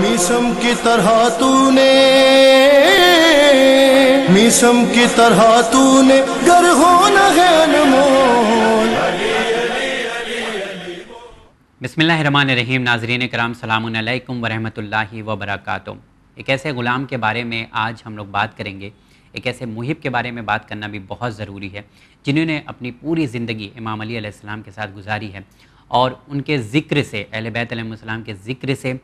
मीसम की तरह तूने मीसम की तरह तूने घर हो है अनमोल नाजरीन कराम सलामकम वरहमल वबरक एक ऐसे ग़ुलाम के बारे में आज हम लोग बात करेंगे एक ऐसे मुहिब के बारे में बात करना भी बहुत ज़रूरी है जिन्होंने अपनी पूरी ज़िंदगी इमाम अली के साथ गुजारी है और उनके ज़िक्र से अहल बैतम के ज़िक्र से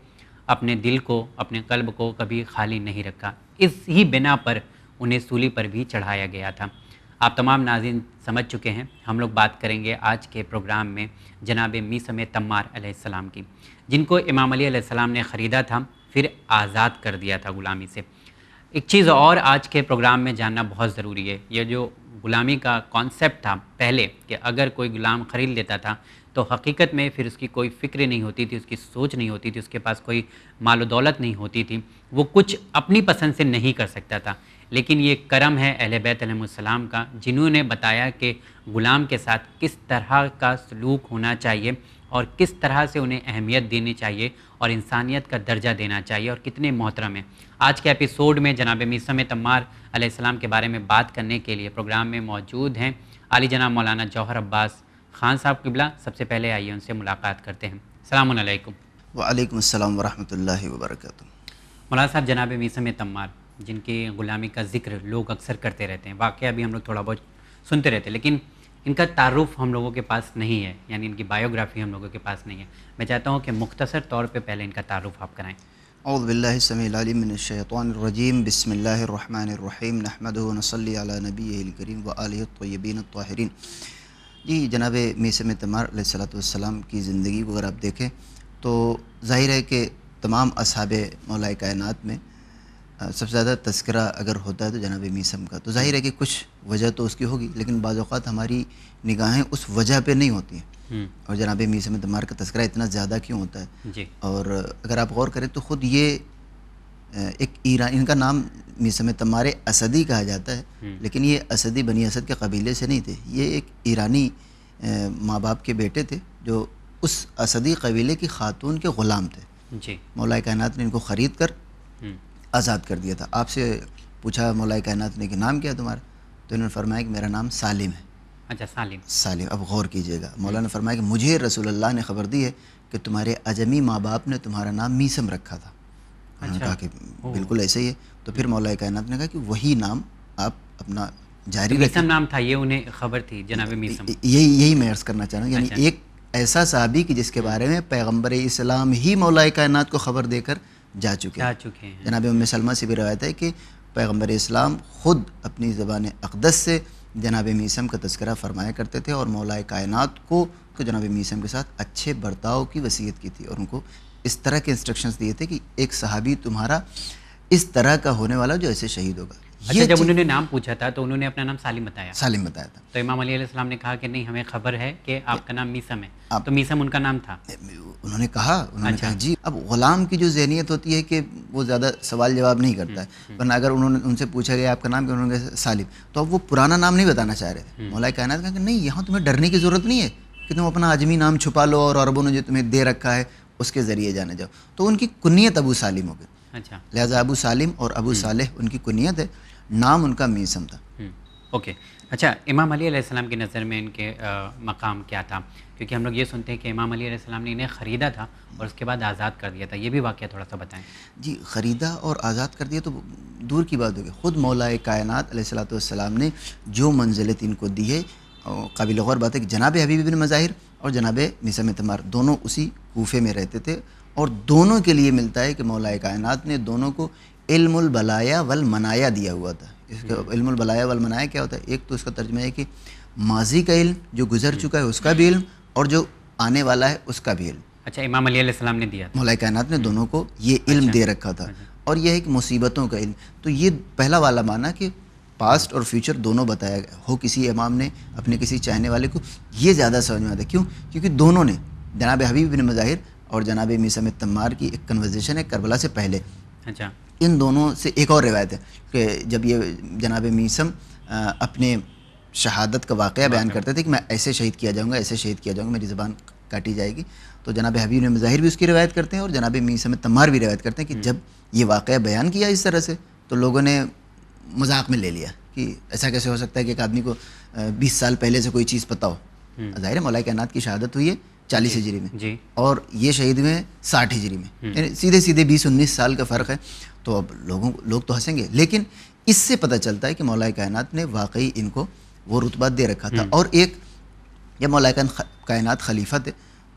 अपने दिल को अपने कल्ब को कभी खाली नहीं रखा इस ही बिना पर उन्हें सूली पर भी चढ़ाया गया था आप तमाम नाजिन समझ चुके हैं हम लोग बात करेंगे आज के प्रोग्राम में जनाब मीसम तम्मार अलैहिस्सलाम की जिनको इमाम अली अलैहिस्सलाम ने ख़रीदा था फिर आज़ाद कर दिया था ग़ुलामी से एक चीज़ और आज के प्रोग्राम में जानना बहुत ज़रूरी है ये जो ग़ुलामी का कॉन्सेप्ट था पहले कि अगर कोई ग़ुलाम ख़रीद लेता था तो हकीकत में फिर उसकी कोई फ़िक्र नहीं होती थी उसकी सोच नहीं होती थी उसके पास कोई माल दौलत नहीं होती थी वो कुछ अपनी पसंद से नहीं कर सकता था लेकिन ये करम है अहल बैतम का जिन्होंने बताया कि ग़ुलाम के साथ किस तरह का सलूक होना चाहिए और किस तरह से उन्हें अहमियत देनी चाहिए और इंसानियत का दर्जा देना चाहिए और कितने मोहतरम हैं आज के एपिसोड में जनाब मीसम तमार के बारे में बात करने के लिए प्रोग्राम में मौजूद हैं अली जना मौलाना जौहर अब्बास खान साहब किबला सबसे पहले आइए उनसे मुलाकात करते हैं सलामकुम वालेकुम वरम वर्क मौलान मौलाना साहब जनाब मीसम तम्मार जिनके ग़ुलामी का जिक्र लोग अक्सर करते रहते हैं वाक़ अभी हम लोग थोड़ा बहुत सुनते रहते हैं लेकिन इनका तारुफ हम लोगों के पास नहीं है यानी इनकी बायोग्राफी हम लोगों के पास नहीं है मैं चाहता हूँ कि मुख्तसर तौर पर पहले इनका तारुफ आप कराएँ अउदबिल्लिसमीम बसमीम नहमदन नसली नबी करीम तहरीन जी जनाब मीस तमार सलाम की ज़िंदगी को अगर आप देखें तो जाहिर है कि तमाम असाब मौलाए कायनत में सबसे ज़्यादा तस्करा अगर होता है तो जनाब मीसम का तो जाहिर है कि कुछ वजह तो उसकी होगी लेकिन बाज़ात हमारी निगाहें उस वजह पर नहीं होती हैं और जनाब मीसम तमार का तस्करा इतना ज़्यादा क्यों होता है और अगर आप गौर करें तो ख़ुद ये एक ईरान इनका नाम मिसम तमारे असदी कहा जाता है हम्म। लेकिन ये असदी बनी असद के कबीले से नहीं थे ये एक ईरानी माँ बाप के बेटे थे जो उस असदी कबीले की खातून के ग़ुलाम थे जी मौलाए कायनात ने इनको ख़रीद कर हम्म। आज़ाद कर दिया था आपसे पूछा मौलाए कायनात ने कि नाम क्या तुम्हारा तो इन्होंने फरमाया कि मेरा नाम सालिम है अच्छा सालिम सालिम अब गौर कीजिएगा हम्म। मौलाना ने फरमाया कि मुझे रसूल ने ख़बर दी है कि तुम्हारे अजमी माँ बाप ने तुम्हारा नाम मीसम रखा था हाँ, अच्छा। कहा कि बिल्कुल ऐसे ही है तो फिर मौला कायनात ने कहा कि वही नाम आप अपना जारी तो रखें नाम था ये उन्हें खबर थी जनाब मीसम यही यही मैं अर्ज़ करना चाह रहा हूँ यानी अच्छा। एक ऐसा सहाबी कि जिसके बारे में पैगम्बर इस्लाम ही मौलाए कायनात को ख़बर देकर जा चुके जा चुके हैं जनाब उम सलमा से भी रवायत है कि पैगम्बर इस्लाम ख़ुद अपनी ज़बान अकदस से जनाब मीसम का तस्करा फरमाया करते थे और मौलाए कायनात को तो जनाब मीसम के साथ अच्छे बर्ताव की वसीयत की थी और उनको इस तरह के इंस्ट्रक्शंस दिए थे कि एक सहाबी तुम्हारा इस तरह का होने वाला जो ऐसे शहीद होगा अच्छा जब उन्होंने नाम पूछा था तो उन्होंने अपना नाम सालिम बताया सालिम बताया था तो इमाम अली सलाम ने कहा कि नहीं हमें खबर है कि आपका नाम मीसम है आप, तो मीसम उनका नाम था उन्होंने कहा उन्होंने अच्छा। कहा जी अब गुलाम की जो जहनीत होती है कि वो ज़्यादा सवाल जवाब नहीं करता है हम्म, हम्म। वरना अगर उन्होंने उनसे पूछा गया आपका नाम उन्होंने सालिम तो अब वो पुराना नाम नहीं बताना चाह रहे थे हम्म। मौलाए कहना था कि नहीं यहाँ तुम्हें डरने की ज़रूरत नहीं है कि तुम अपना आजमी नाम छुपा लो और अरबों ने जो तुम्हें दे रखा है उसके ज़रिए जाने जाओ तो उनकी कुनीत अबू सालिम हो गई अच्छा लिहाजा अबू सालिम और अबू हम्म। सालह उनकी कुनीत है नाम उनका मीसम था हम्म। ओके अच्छा इमाम अली अलैहिस्सलाम की नज़र में इनके आ, मकाम क्या था क्योंकि हम लोग ये सुनते हैं कि इमाम अली अलैहिस्सलाम ने इन्हें ख़रीदा था और उसके बाद आज़ाद कर दिया था ये भी वाक़ थोड़ा सा बताएं जी ख़रीदा और आज़ाद कर दिया तो दूर की बात होगी ख़ुद मौलाए कायनत सलाम ने जो मंजिलत इनको दी है काबिल गौर बात है कि जनाब हबीब बिन मज़ाहिर और जनाब मिसम तमार दोनों उसी कोफे में रहते थे और दोनों के लिए मिलता है कि मौलाए कायनत ने दोनों को इल्मबलाया वल मनाया दिया हुआ था इसका हम्म। इल्मबलाया वल मनाया क्या होता है एक तो इसका तर्जमा है कि माजी का इल्म जो गुजर चुका है उसका भी इल्म और जो आने वाला है उसका भी इल्म अच्छा इमाम सलाम ने दिया मौलाए कायनत ने दोनों को ये इल्म अच्छा। दे रखा था अच्छा। और यह एक मुसीबतों का इल्म तो ये पहला वाला माना कि पास्ट और फ्यूचर दोनों बताया गया हो किसी इमाम ने अपने किसी चाहने वाले को ये ज़्यादा समझ में आता है क्यों क्योंकि दोनों ने जनाब हबीब बिन मज़ाहिर और जनाब मिसम तम्मार की एक कन्वर्जेशन है करबला से पहले अच्छा इन दोनों से एक और रिवायत है कि जब ये जनाब मीसम अपने शहादत का वाक़ बयान करते थे कि मैं ऐसे शहीद किया जाऊँगा ऐसे शहीद किया जाऊँगा मेरी ज़बान काटी जाएगी तो जनाब हबीब ने मज़ाहिर भी उसकी रवायत करते हैं और जनाब मीसम तम्मार भी रवायत करते हैं कि हम्म। जब ये वाक़ बयान किया इस तरह से तो लोगों ने मजाक में ले लिया कि ऐसा कैसे हो सकता है कि एक आदमी को बीस साल पहले से कोई चीज़ पता हो हम्म। ज़ाहिर है मौलाई कैनात की शहादत हुई है चालीस हिजरी में जी। और ये शहीद हुए साठ हिजरी में हम्म। सीधे सीधे बीस उन्नीस साल का फ़र्क है तो अब लोगों लोग तो हंसेंगे लेकिन इससे पता चलता है कि मौलाई कायनात ने वाकई इनको वो रुतबा दे रखा था हम्म। और एक ये मौलाए कायनात खलीफा थे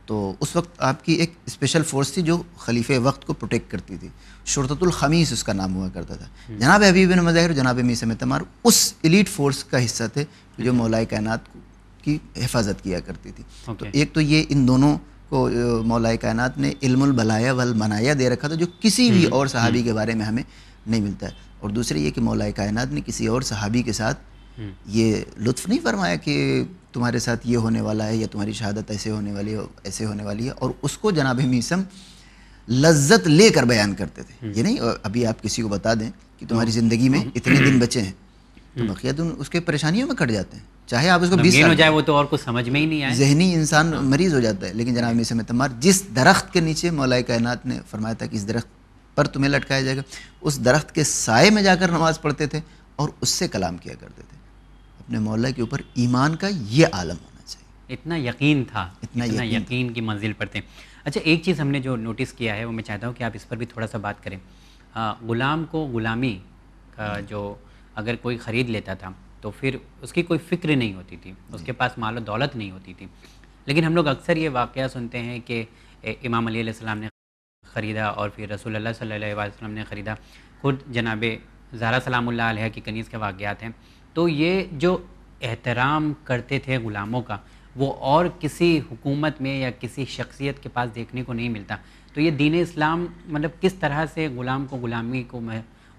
तो उस वक्त आपकी एक स्पेशल फोर्स थी जो खलीफे वक्त को प्रोटेक्ट करती थी शरतुलखमीस उसका नाम हुआ करता था हम्म। जनाब हबीब बिन मज़ाहिर जनाब मीसम तमार उस एलिट फोर्स का हिस्सा थे जो हम्म। मौलाए कायनात की हिफाजत किया करती थी तो एक तो ये इन दोनों को मौलाए कायनात ने इल्मबलाया वल मनाया दे रखा था जो किसी भी हम्म। और सहाबी के बारे में हमें नहीं मिलता है और दूसरे ये कि मौलाए कायनात ने किसी और सहाबी के साथ ये लुत्फ़ नहीं फरमाया कि तुम्हारे साथ ये होने वाला है या तुम्हारी शहादत ऐसे होने वाली हो ऐसे होने वाली है और उसको जनाब मीसम लज्जत लेकर बयान करते थे हम्म। ये नहीं अभी आप किसी को बता दें कि तो तुम्हारी ज़िंदगी में हम्म। इतने दिन बचे हैं तो हम्म। बकिया दिन उसके परेशानियों में कट जाते हैं चाहे आप उसको बीस हो जाए वो तो और कुछ समझ में ही नहीं आए जहनी इंसान हाँ। मरीज हो जाता है लेकिन जनाब मिसम तमार जिस दरख्त के नीचे मौलाए कायनात ने फरमाया था कि इस दरख्त पर तुम्हें लटकाया जाएगा उस दरख्त के साय में जाकर नमाज़ पढ़ते थे और उससे कलाम किया करते थे अपने मौला के ऊपर ईमान का ये आलम होना चाहिए इतना यकीन था इतना, इतना यकीन, यकीन की मंजिल पर थे अच्छा एक चीज़ हमने जो नोटिस किया है वो मैं चाहता हूँ कि आप इस पर भी थोड़ा सा बात करें गुलाम को ग़ुलामी का जो अगर कोई ख़रीद लेता था तो फिर उसकी कोई फिक्र नहीं होती थी उसके पास माल दौलत नहीं होती थी लेकिन हम लोग अक्सर ये वाक़ सुनते हैं कि इमाम सलाम ने ख़रीदा और फिर रसूल सल्ला ने ख़रीदा खुद जनाब ज़ारा सलाम की कनीज़ के वाक़ हैं तो ये जो एहतराम करते थे ग़ुलामों का वो और किसी हुकूमत में या किसी शख्सियत के पास देखने को नहीं मिलता तो ये दीन इस्लाम मतलब किस तरह से ग़ुलाम को ग़ुलामी को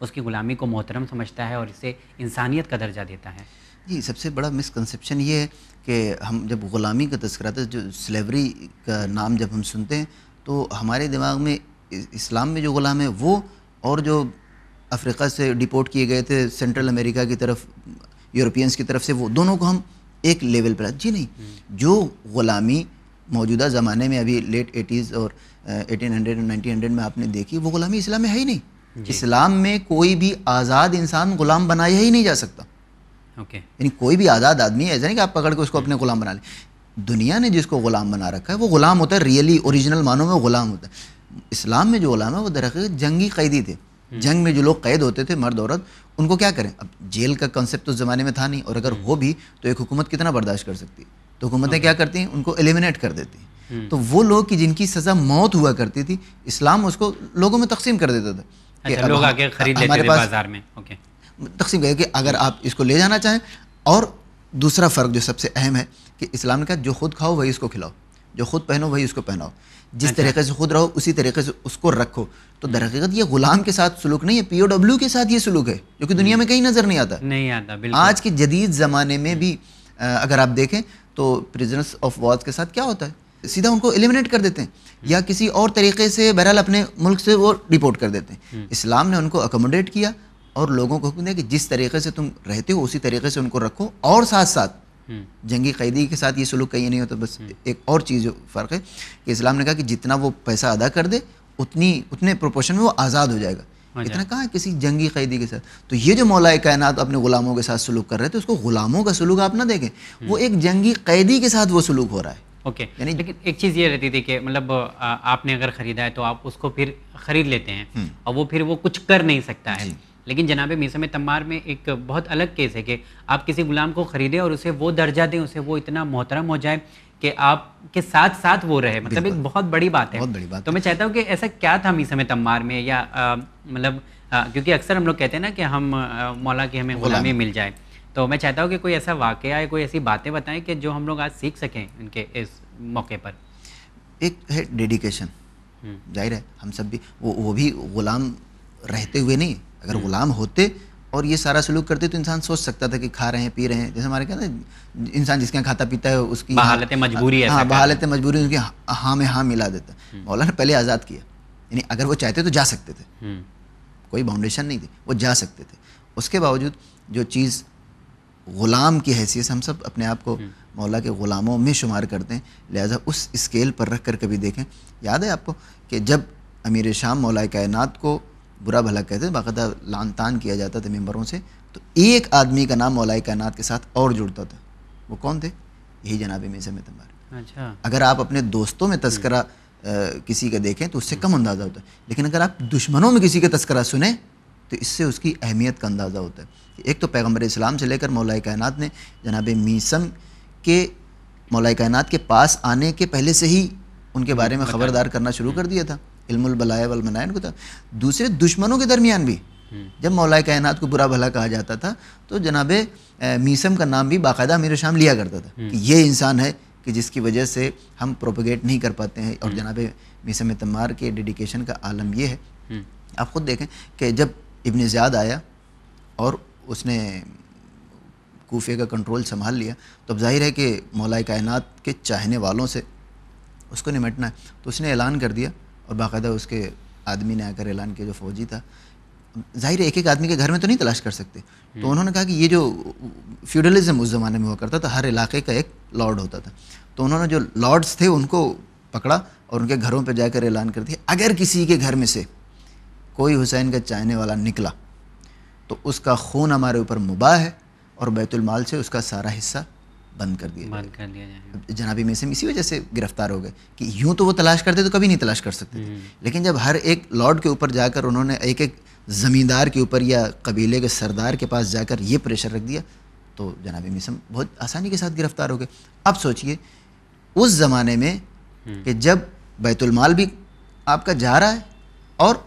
उसकी ग़ुलामी को मोहतरम समझता है और इसे इंसानियत का दर्जा देता है जी सबसे बड़ा मिसकनसप्शन ये है कि हम जब ग़ुलामी का तस्करा था तो जो स्लेवरी का नाम जब हम सुनते हैं तो हमारे दिमाग में इस्लाम में जो ग़ुलाम है वो और जो अफ्रीका से डिपोर्ट किए गए थे सेंट्रल अमेरिका की तरफ यूरोपियंस की तरफ से वो दोनों को हम एक लेवल पर जी नहीं जो ग़ुलामी मौजूदा ज़माने में अभी लेट एटीज़ और एटीन हंड्रेड नाइनटीन हंड्रेड में आपने देखी वो ग़ुलामी इस्लाम में है ही नहीं इस्लाम में कोई भी आज़ाद इंसान ग़ुलाम बनाया ही नहीं जा सकता ओके यानी कोई भी आज़ाद आदमी ऐसा नहीं कि आप पकड़ के उसको अपने ग़ुलाम बना लें दुनिया ने जिसको ग़ुलाम बना रखा है वो ग़ुलाम होता है रियली ओरिजिनल मानों में ग़ुलाम होता है इस्लाम में जो ग़ुलाम है वो दरअसल जंगी कैदी थे हम्म। जंग में जो लोग कैद होते थे मर्द औरत उनको क्या करें अब जेल का कंसेप्ट तो उस ज़माने में था नहीं और अगर हम्म। हो भी तो एक हुकूमत कितना बर्दाश्त कर सकती तो हुकूमतें हाँ। क्या करती हैं उनको एलिमिनेट कर देती हम्म। तो वो लोग कि जिनकी सज़ा मौत हुआ करती थी इस्लाम उसको लोगों में तकसीम कर देता था अच्छा, लोग आके खरीद हमारे पास बाजार में ओके तकसीम कर कि अगर आप इसको ले जाना चाहें और दूसरा फ़र्क जो सबसे अहम है कि इस्लाम ने कहा जो खुद खाओ वही इसको खिलाओ जो खुद पहनो वही उसको पहनाओ जिस अच्छा। तरीके से खुद रहो उसी तरीके से उसको रखो तो दरहकीकत ये गुलाम के साथ सलूक नहीं है पी ओ डब्ल्यू के साथ ये सलूक है जो कि दुनिया में कहीं नज़र नहीं आता नहीं आता आज के जदीद ज़माने में भी अगर आप देखें तो प्रिजनर्स ऑफ वॉर्स के साथ क्या होता है सीधा उनको एलिमिनेट कर देते हैं हम्म। या किसी और तरीके से बहरहाल अपने मुल्क से वो डिपोर्ट कर देते हैं हम्म। इस्लाम ने उनको अकोमोडेट किया और लोगों को हुक्म दिया कि जिस तरीके से तुम रहते हो उसी तरीके से उनको रखो और साथ साथ हम्म। जंगी कैदी के साथ ये सलूक कहीं नहीं होता बस हम्म। एक और चीज़ फ़र्क है कि इस्लाम ने कहा कि जितना वो पैसा अदा कर दे उतनी उतने प्रोपोर्शन में वो आज़ाद हो जाएगा हाँ इतना कहा है किसी जंगी कैदी के साथ तो ये जो मौलाए कायनात अपने गुलामों के साथ सलूक कर रहे थे उसको गुलामों का सलूक आप ना देखें वो हम्म। एक जंगी कैदी के साथ वो सलूक हो रहा है ओके okay. लेकिन एक चीज़ ये रहती थी कि मतलब आपने अगर ख़रीदा है तो आप उसको फिर ख़रीद लेते हैं और वो फिर वो कुछ कर नहीं सकता है लेकिन जनाब मीसम तमार में एक बहुत अलग केस है कि आप किसी गुलाम को ख़रीदें और उसे वो दर्जा दें उसे वो इतना मोहतरम हो जाए कि आप के साथ साथ वो रहे मतलब एक बहुत बड़ी बात है बहुत बड़ी बात तो मैं चाहता हूँ कि ऐसा क्या था मीसम तमार में या मतलब क्योंकि अक्सर हम लोग कहते हैं ना कि हम मौला की हमें गुलामी मिल जाए तो मैं चाहता हूँ कि कोई ऐसा वाक़ या कोई ऐसी बातें बताएं कि जो हम लोग आज सीख सकें उनके इस मौके पर एक है डेडिकेशन हम्म। जाहिर है हम सब भी वो वो भी ग़ुलाम रहते हुए नहीं अगर गुलाम होते और ये सारा सलूक करते तो इंसान सोच सकता था कि खा रहे हैं पी रहे हैं जैसे हमारे क्या ना इंसान जिसके यहाँ खाता पीता है उसकी बहालत मजबूरी हाँ बहालत मजबूरी उनकी हाँ में हाँ मिला देता हम्म। मौलाना पहले आज़ाद किया यानी अगर वो चाहते तो जा सकते थे हम्म। कोई बाउंडेशन नहीं थी वो जा सकते थे उसके बावजूद जो चीज़ ग़ुलाम की हैसियत से हम सब अपने आप को हम्म। मौला के ग़ुलामों में शुमार करते हैं लिहाजा उस स्केल पर रख कर कभी देखें याद है आपको कि जब अमीर शाम मौला कायनात को बुरा भला कहते थे बाकायदा लान तान किया जाता था मेम्बरों से तो एक आदमी का नाम मौलाई कायनात के साथ और जुड़ता था वो कौन थे यही जनाब मिसम तम्बार अच्छा अगर आप अपने दोस्तों में तस्करा हम्म। किसी का देखें तो उससे कम अंदाज़ा होता है लेकिन अगर आप दुश्मनों में किसी का तस्करा सुने तो इससे उसकी अहमियत का अंदाज़ा होता है एक तो पैगम्बर इस्लाम से लेकर मौलाए कायनात ने जनाब मीसम के मौलाए कायनात के पास आने के पहले से ही उनके बारे में ख़बरदार करना शुरू कर दिया था इल्मबलाय वलमनायन को था तो दूसरे दुश्मनों के दरमियान भी हम्म। जब मौलाए कायनात को बुरा भला कहा जाता था तो जनाब मीसम का नाम भी बाकायदा अमीर शाम लिया करता था हम्म। कि ये इंसान है कि जिसकी वजह से हम प्रोपोगेट नहीं कर पाते हैं और हम्म। जनाब मीसम तमार के डेडिकेशन का आलम यह है आप ख़ुद देखें कि जब इबन ज़्याद आया और उसने कोफे का कंट्रोल संभाल लिया तो अब जाहिर है कि मौलाए कायनात के चाहने वालों से उसको निमटना है तो उसने ऐलान कर दिया और बाकायदा उसके आदमी ने आकर ऐलान किया जो फौजी था जाहिर है एक एक आदमी के घर में तो नहीं तलाश कर सकते तो हम्म। उन्होंने कहा कि ये जो फ्यूडलिज्म उस ज़माने में हुआ करता था हर इलाके का एक लॉर्ड होता था तो उन्होंने जो लॉर्ड्स थे उनको पकड़ा और उनके घरों पर जाकर ऐलान कर दिया अगर किसी के घर में से कोई हुसैन का चाहने वाला निकला तो उसका खून हमारे ऊपर मुबा है और बैतुलमाल से उसका सारा हिस्सा बंद कर दिया बंद कर दिया जाए हाँ। जनाबी मेसम इसी वजह से गिरफ्तार हो गए कि यूँ तो वो तलाश करते तो कभी नहीं तलाश कर सकते थे हम्म। लेकिन जब हर एक लॉर्ड के ऊपर जाकर उन्होंने एक एक ज़मींदार के ऊपर या कबीले के सरदार के पास जाकर ये प्रेशर रख दिया तो जनाबी मिसम बहुत आसानी के साथ गिरफ्तार हो गए अब सोचिए उस ज़माने में हम्म। कि जब बैतुलमाल भी आपका जा रहा है और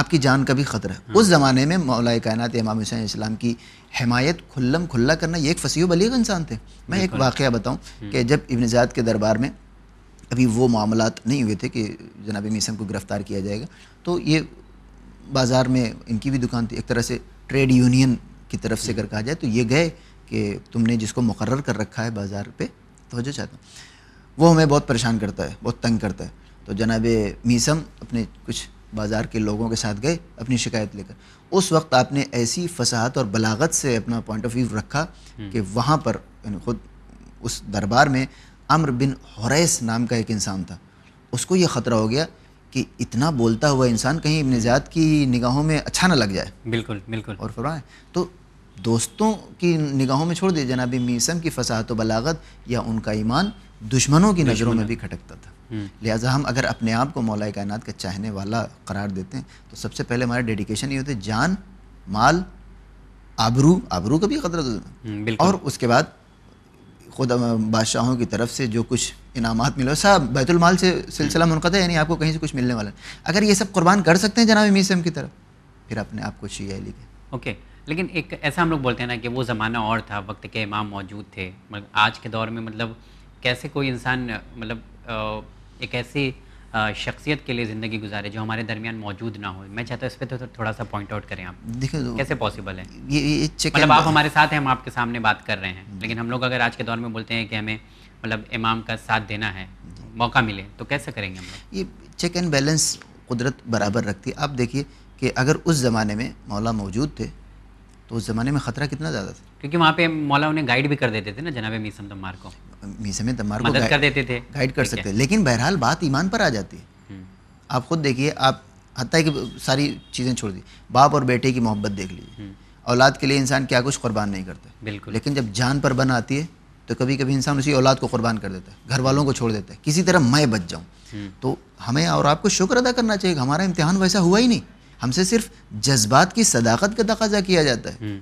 आपकी जान का भी ख़तरा है हाँ। उस ज़माने में मौलाए कायनात इमाम हुसैन इस्लाम की हमायत खुल्लम खुल्ला करना ये एक फसीह बलीग इंसान थे मैं एक वाक़ बताऊँ हम्म। कि जब इबन ज़्याद के दरबार में अभी वो मामला नहीं हुए थे कि जनाब मीसम को गिरफ़्तार किया जाएगा तो ये बाज़ार में इनकी भी दुकान थी एक तरह से ट्रेड यूनियन की तरफ से हम्म। अगर कहा जाए तो ये गए कि तुमने जिसको मुकर कर रखा है बाज़ार पर तो चाहता हूँ वो हमें बहुत परेशान करता है बहुत तंग करता है तो जनाब मीसम अपने कुछ बाज़ार के लोगों के साथ गए अपनी शिकायत लेकर उस वक्त आपने ऐसी फसाहत और बलागत से अपना पॉइंट ऑफ व्यू रखा हम्म। कि वहाँ पर ख़ुद उस दरबार में अम्र बिन हरेस नाम का एक इंसान था उसको ये ख़तरा हो गया कि इतना बोलता हुआ इंसान कहीं इबन की निगाहों में अच्छा ना लग जाए बिल्कुल बिल्कुल और फरमाएँ तो दोस्तों की निगाहों में छोड़ दिए जनाब मीसम की फसाहत बलागत या उनका ईमान दुश्मनों की नज़रों में भी खटकता था हम्म। लिहाजा हम अगर अपने आप को मौला कायनत का चाहने वाला करार देते हैं तो सबसे पहले हमारा डेडिकेशन ये होता है जान माल आबरू आबरू का भी कदर तो हम्म, और उसके बाद खुद बादशाहों की तरफ से जो कुछ इनामत मिले साहब बैतुलमाल से सिलसिला हम्म। मुनदा है यानी आपको कहीं से कुछ मिलने वाला अगर ये सब कुर्बान कर सकते हैं जनाब मीसम की तरफ फिर अपने आप को शीया लिखे ओके लेकिन एक ऐसा हम लोग बोलते हैं ना कि वो ज़माना और था वक्त के इमाम मौजूद थे आज के दौर में मतलब कैसे कोई इंसान मतलब एक ऐसी शख्सियत के लिए ज़िंदगी गुजारे जो हमारे दरमियान मौजूद ना हो मैं चाहता हूँ इस पर तो थोड़ा सा पॉइंट आउट करें आप देखिए तो कैसे पॉसिबल है ये, ये मतलब आप हमारे साथ हैं हम आपके सामने बात कर रहे हैं हम्म। लेकिन हम लोग अगर आज के दौर में बोलते हैं कि हमें मतलब इमाम का साथ देना है मौका मिले तो कैसे करेंगे हम लोग ये चेक एंड बैलेंस कुदरत बराबर रखती है आप देखिए कि अगर उस ज़माने में मौला मौजूद थे तो उस ज़माने में ख़तरा कितना ज़्यादा था क्योंकि वहाँ पे मौला उन्हें गाइड भी कर देते थे ना जनाब मीसम तम्मार को मीसे में को कर देते थे गाइड कर सकते लेकिन बहरहाल बात ईमान पर आ जाती है हम्म। आप खुद देखिए आप हत्या कि सारी चीज़ें छोड़ दी बाप और बेटे की मोहब्बत देख लीजिए हम्म। औलाद के लिए इंसान क्या कुछ कुर्बान नहीं करता बिल्कुल लेकिन जब जान पर बन आती है तो कभी कभी इंसान उसी औलाद को कुर्बान कर देता है घर वालों को छोड़ देता है किसी तरह मैं बच जाऊँ हम्म। तो हमें और आपको शुक्र अदा करना चाहिए हमारा इम्तहान वैसा हुआ ही नहीं हमसे सिर्फ जज्बात की सदाकत का तकाजा किया जाता है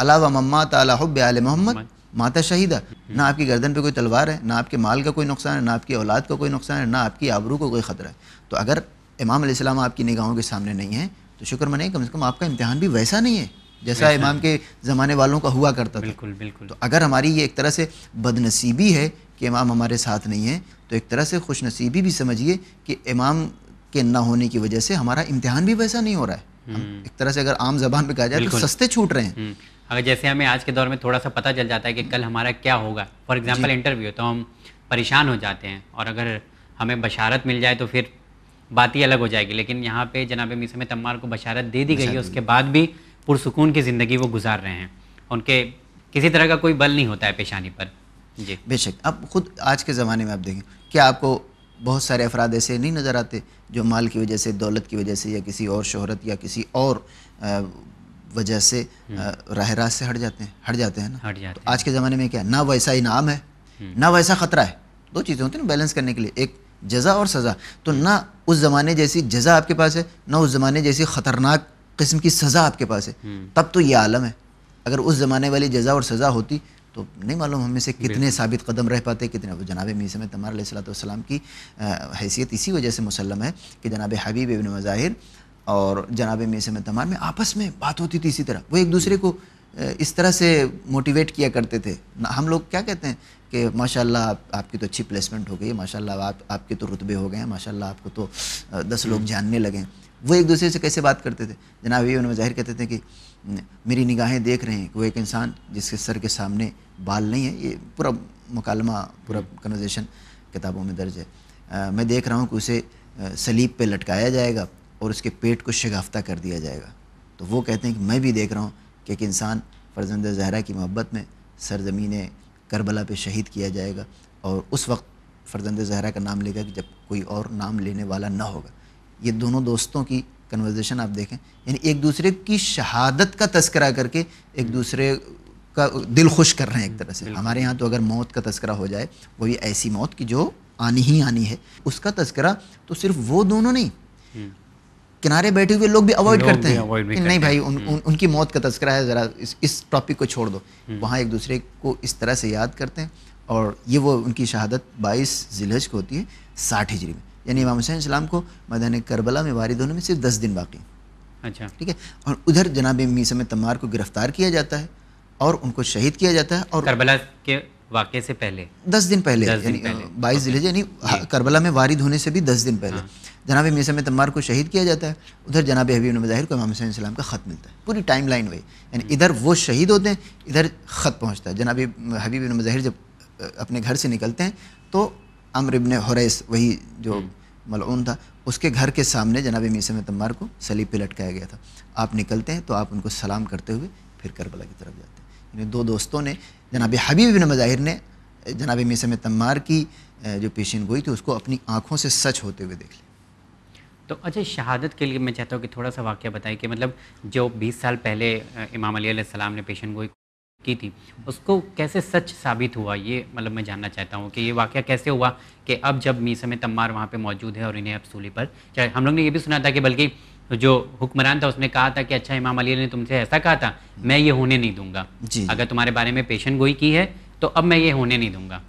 अलावा मम्मा हब्ब आल मोहम्मद माता शहीदा ना आपकी गर्दन पे कोई तलवार है ना आपके माल का कोई नुकसान है ना आपकी औलाद का कोई नुकसान है ना आपकी आबरू को कोई ख़तरा है तो अगर इमाम इस्लाम आपकी निगाहों के सामने नहीं है तो शुक्र मने कम से कम आपका इम्तहान भी वैसा नहीं है जैसा इमाम के ज़माने वालों का हुआ करता बिल्कुल, था बिल्कुल तो अगर हमारी ये एक तरह से बदनसीबी है कि इमाम हमारे साथ नहीं है तो एक तरह से खुश नसीबी भी समझिए कि इमाम के ना होने की वजह से हमारा इम्तहान भी वैसा नहीं हो रहा है हम्म। एक तरह से अगर आम जबान पर कहा जाए तो सस्ते छूट रहे हैं हम्म। अगर जैसे हमें आज के दौर में थोड़ा सा पता चल जाता है कि कल हमारा क्या होगा फॉर एग्ज़ाम्पल इंटरव्यू तो हम परेशान हो जाते हैं और अगर हमें बशारत मिल जाए तो फिर बात ही अलग हो जाएगी लेकिन यहाँ पे जनाब मिसम तम्मार को बशारत दे दी गई है उसके बाद भी पुरसकून की ज़िंदगी वो गुजार रहे हैं उनके किसी तरह का कोई बल नहीं होता है पेशानी पर जी बेशक अब खुद आज के ज़माने में आप देखें क्या आपको बहुत सारे अफराद ऐसे नहीं नज़र आते जो माल की वजह से दौलत की वजह से या किसी और शहरत या किसी और वजह से हम्म। राह राह से हट जाते हैं हट जाते हैं ना हट जाते तो आज के ज़माने में क्या ना वैसा इनाम है ना वैसा हम्म। ख़तरा है दो चीज़ें होती हैं ना बैलेंस करने के लिए एक जजा और सज़ा तो ना उस ज़माने जैसी जजा आपके पास है ना उस ज़माने जैसी ख़तरनाक किस्म की सज़ा आपके पास है हम्म। तब तो ये आलम है अगर उस ज़माने वाली जजा और सज़ा होती तो नहीं मालूम हमें से कितने साबित कदम रह पाते कितने जनाब मीसम तमार सलाम की हैसियत इसी वजह से मुसलम है कि जनाब हबीब इबन मज़ाहिर और जनाब में से तमान में आपस में बात होती थी इसी तरह वो एक दूसरे को इस तरह से मोटिवेट किया करते थे हम लोग क्या कहते हैं कि माशाल्लाह आप, आपकी तो अच्छी प्लेसमेंट हो गई माशाल्लाह आप आपके तो रुतबे हो गए हैं माशाल्लाह आपको तो दस लोग जानने लगे वो एक दूसरे से कैसे बात करते थे जनाब ये उन्होंने जाहिर कहते थे कि मेरी निगाहें देख रहे हैं कि वो एक इंसान जिसके सर के सामने बाल नहीं है ये पूरा मकालमा पूरा कन्वर्जेशन किताबों में दर्ज है आ, मैं देख रहा हूँ कि उसे सलीब पर लटकाया जाएगा और उसके पेट को शगाफ्ता कर दिया जाएगा तो वो कहते हैं कि मैं भी देख रहा हूँ कि एक इंसान फर्जंद जहरा की मोहब्बत में सरजमीन करबला पे शहीद किया जाएगा और उस वक्त फर्जंद जहरा का नाम लेगा कि जब कोई और नाम लेने वाला ना होगा ये दोनों दोस्तों की कन्वर्जेशन आप देखें यानी एक दूसरे की शहादत का तस्करा करके एक दूसरे का दिल खुश कर रहे हैं एक तरह से हमारे यहाँ तो अगर मौत का तस्करा हो जाए वो ये ऐसी मौत की जो आनी ही आनी है उसका तस्करा तो सिर्फ वो दोनों नहीं हम्म। किनारे बैठे हुए लोग भी अवॉइड करते हैं नहीं करते भाई उन, हम्म। उन, उनकी मौत का तस्करा है ज़रा इस इस टॉपिक को छोड़ दो हम्म। वहाँ एक दूसरे को इस तरह से याद करते हैं और ये वो उनकी शहादत बाईस जिलहज को होती है साठ हिजरी में यानी इमाम हुसैन इस्लाम को मैदान करबला में वारिद होने में सिर्फ दस दिन बाकी अच्छा ठीक है और उधर जनाब मीसम तमार को गिरफ्तार किया जाता है और उनको शहीद किया जाता है और करबला के वाक्य से पहले दस दिन पहले बाईस जिले यानी करबला में वारिद होने से भी दस दिन पहले हाँ। जनाब मिसम तम्मार को शहीद किया जाता है उधर जनाब हबीब मज़ाहिर को इमाम हुसैन सलाम का ख़त मिलता है पूरी टाइम लाइन वही यानी हम्म। इधर वो शहीद होते हैं इधर ख़त पहुँचता है जनाब हबीब मज़ाहिर जब अपने घर से निकलते हैं तो अमर इबन हरेस वही जो हम्म। मलून था उसके घर के सामने जनाब मिसम तम्मार को सलीब पर लटकाया गया था आप निकलते हैं तो आप उनको सलाम करते हुए फिर करबला की तरफ जाते हैं यानी दो दोस्तों ने जनाब हबीब बिन मज़ाहिर ने जनाब मिसम तमार की जो पेशन गोई थी उसको अपनी आँखों से सच होते हुए देख लिया तो अच्छा शहादत के लिए मैं चाहता हूँ कि थोड़ा सा वाक्य बताए कि मतलब जो 20 साल पहले इमाम अली सलाम ने पेशन गोई की थी उसको कैसे सच साबित हुआ ये मतलब मैं जानना चाहता हूँ कि ये वाक़ कैसे हुआ कि अब जब मीसम तम्मार वहाँ पे मौजूद है और इन्हें अब सूली पर हम लोग ने ये भी सुना था कि बल्कि तो जो हुक्मरान था उसने कहा था कि अच्छा इमाम अली ने तुमसे ऐसा कहा था मैं ये होने नहीं दूंगा जी अगर तुम्हारे बारे में पेशन गोई की है तो अब मैं ये होने नहीं दूंगा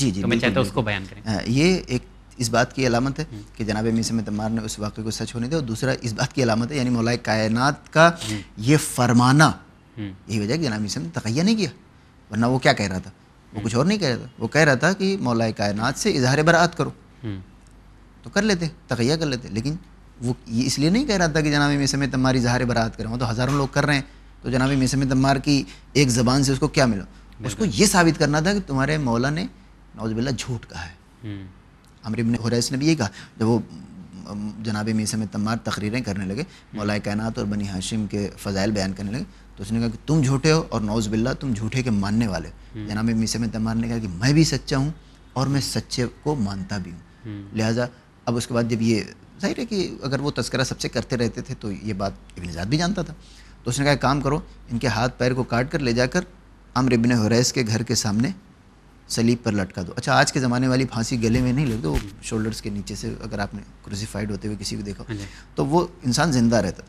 जी जी तो मैं चाहता हूँ उसको बयान करें हाँ, ये एक इस बात की अलामत है हम्म। कि जनाब मिसम तमार ने उस वाक़े को सच होने दिया और दूसरा इस बात की अलामत है यानी मौलाए कायनात का हम्म। ये फरमाना हम्म। यही वजह कि जनाब मिसम ने तकैया नहीं किया वरना वो क्या कह रहा था वो कुछ और नहीं कह रहा था वो कह रहा था कि मौलाए कायनात से इजहार बरात करो तो कर लेते तकैया कर लेते लेकिन वो ये इसलिए नहीं कह रहा था कि जनाब मिसम तमारी इजहार बरात करें वो तो हज़ारों लोग कर रहे हैं तो जनाब मिसम तम्मार की एक ज़बान से उसको क्या मिला उसको ये साबित करना था कि तुम्हारे मौला ने नौजबिल्ला झूठ कहा है अमर हम्म। इबन हुरैस ने भी ये कहा जब वो जनाब मिसम तम्मार तकरीरें करने लगे हम्म। मौला कायनात और बनी हाशिम के फ़जाइल बयान करने लगे तो उसने कहा कि तुम झूठे हो और नौज बिल्ला तुम झूठे के मानने वाले हो हम्म। जनाब मिसम तम्मार ने कहा कि मैं भी सच्चा हूँ और मैं सच्चे को मानता भी हूँ लिहाजा अब उसके बाद जब ये जाहिर है कि अगर वो तस्करा सबसे करते रहते थे तो ये बात इबन जात भी जानता था तो उसने कहा काम करो इनके हाथ पैर को काट कर ले जाकर अमर इबन हुरैस के घर के सामने सलीब पर लटका दो अच्छा आज के ज़माने वाली फांसी गले में नहीं लगती वो शोल्डर्स के नीचे से अगर आपने क्रूसीफाइड होते हुए किसी को देखा हाँ तो वो इंसान ज़िंदा रहता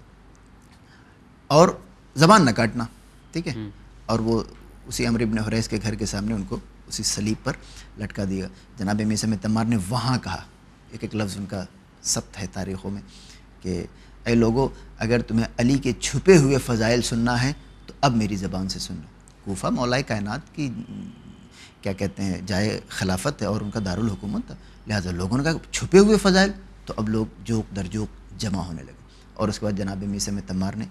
और ज़बान न काटना ठीक है हम्म। और वो उसी अमर इबन हुरैस के घर के सामने उनको उसी सलीब पर लटका दिया जनाब मिसम तमार ने वहाँ कहा एक एक लफ्ज़ उनका सब्त है तारीख़ों में कि ए लोगों अगर तुम्हें अली के छुपे हुए फ़जाइल सुनना है तो अब मेरी ज़बान से सुन लो कोफ़ा मौलाए कायनात की क्या कहते हैं जाए खिलाफत है और उनका दारुल हुकूमत था लिहाजा लोगों ने कहा छुपे हुए फ़जाइल तो अब लोग जोक दर जोक जमा होने लगे और उसके बाद जनाब मीसम तमार ने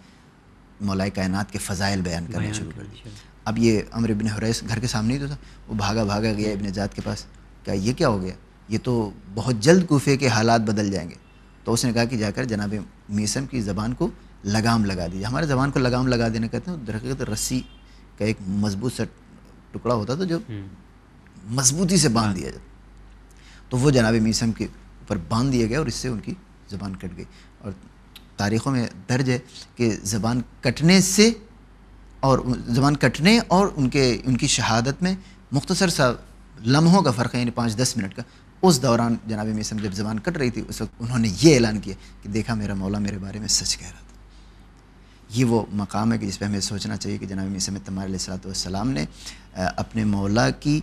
मौलाए कायनात के फ़जाइल बयान करना शुरू कर दिया अब ये अमर इबन हुरैस घर के सामने ही तो था वो भागा भागा गया इबन जात के पास क्या ये क्या हो गया ये तो बहुत जल्द कोफे के हालात बदल जाएंगे तो उसने कहा कि जाकर जनाब मीसम की ज़बान को लगाम लगा दीजिए हमारे ज़बान को लगाम लगा देने कहते हैं दरकत रस्सी का एक मजबूत सा टुकड़ा होता था जो हम्म। मजबूती से बांध दिया जाता तो वो जनाब मीसम के ऊपर बांध दिया गया और इससे उनकी ज़बान कट गई और तारीख़ों में दर्ज है कि ज़बान कटने से और ज़बान कटने और उनके उनकी शहादत में मुख्तसर सा लम्हों का फ़र्क है यानी पाँच दस मिनट का उस दौरान जनाब मिसम जब जबान कट रही थी उस वक्त उन्होंने ये ऐलान किया कि देखा मेरा मौला मेरे बारे में सच कह रहा था ये वो मकाम है कि जिस पर हमें सोचना चाहिए कि जनाब मिसम तमार सलाम ने अपने मौला की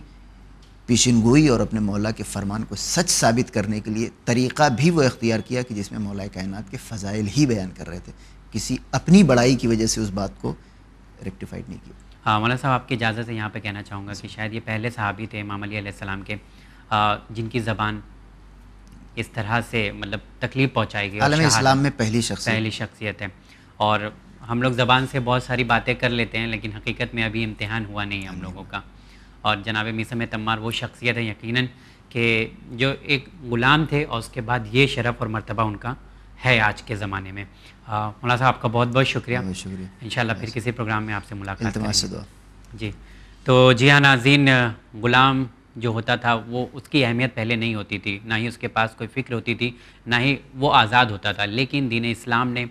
पेशन गोई और अपने मौला के फरमान को सच साबित करने के लिए तरीक़ा भी वो इख्तियार किया कि जिसमें मौला कायन के फ़जाइल ही बयान कर रहे थे किसी अपनी बड़ाई की वजह से उस बात को रेक्टिफाइड नहीं किया हाँ मौला साहब आपकी इजाज़त से यहाँ पे कहना चाहूँगा कि शायद ये पहले साहबी थे इमाम अली सलाम के जिनकी ज़बान इस तरह से मतलब तकलीफ़ पहुँचाई गई इस्लाम में पहली शख्सियत पहली शख्सियत है और हम लोग ज़बान से बहुत सारी बातें कर लेते हैं लेकिन हकीकत में अभी इम्तहान हुआ नहीं है हम लोगों का और जनाब मिसम तमार वो शख्सियत है यकीनन कि जो एक ग़ुलाम थे और उसके बाद ये शरफ़ और मरतबा उनका है आज के ज़माने में मौला साहब आपका बहुत बहुत शुक्रिया शुक्रिया इन फिर किसी प्रोग्राम में आपसे मुलाकात जी तो जी हाँ नाजीन ग़ुलाम जो होता था वो उसकी अहमियत पहले नहीं होती थी ना ही उसके पास कोई फ़िक्र होती थी ना ही वो आज़ाद होता था लेकिन दीन इस्लाम ने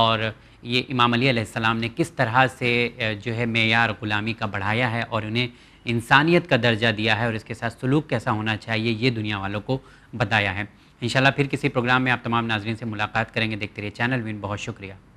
और ये इमाम अली अलैहिस्सलाम ने किस तरह से जो है मेयार ग़ुलामी का बढ़ाया है और उन्हें इंसानियत का दर्जा दिया है और इसके साथ सलूक कैसा होना चाहिए ये दुनिया वालों को बताया है इंशाल्लाह फिर किसी प्रोग्राम में आप तमाम नाजरन से मुलाकात करेंगे देखते रहिए चैनल में बहुत शुक्रिया